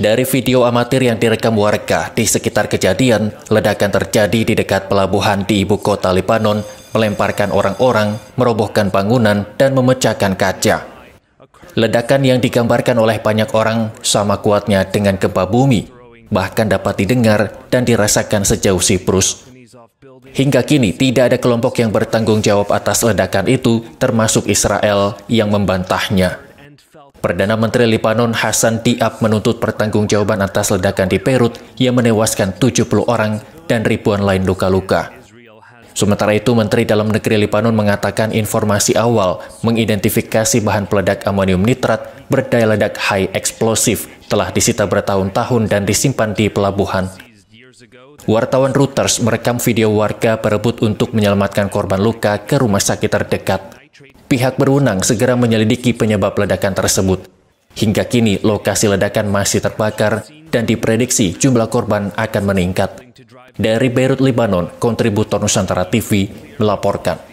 Dari video amatir yang direkam warga di sekitar kejadian, ledakan terjadi di dekat pelabuhan di ibu kota Lebanon, melemparkan orang-orang, merobohkan bangunan, dan memecahkan kaca. Ledakan yang digambarkan oleh banyak orang sama kuatnya dengan gempa bumi, bahkan dapat didengar dan dirasakan sejauh Siprus. Hingga kini, tidak ada kelompok yang bertanggung jawab atas ledakan itu, termasuk Israel yang membantahnya. Perdana Menteri Lebanon Hasan Diab menuntut pertanggungjawaban atas ledakan di Beirut yang menewaskan 70 orang dan ribuan lain luka-luka. Sementara itu, Menteri Dalam Negeri Lebanon mengatakan informasi awal mengidentifikasi bahan peledak amonium nitrat berdaya ledak high explosive telah disita bertahun-tahun dan disimpan di pelabuhan. Wartawan Reuters merekam video warga berebut untuk menyelamatkan korban luka ke rumah sakit terdekat pihak berwenang segera menyelidiki penyebab ledakan tersebut. Hingga kini, lokasi ledakan masih terbakar dan diprediksi jumlah korban akan meningkat. Dari Beirut, Lebanon, kontributor Nusantara TV melaporkan.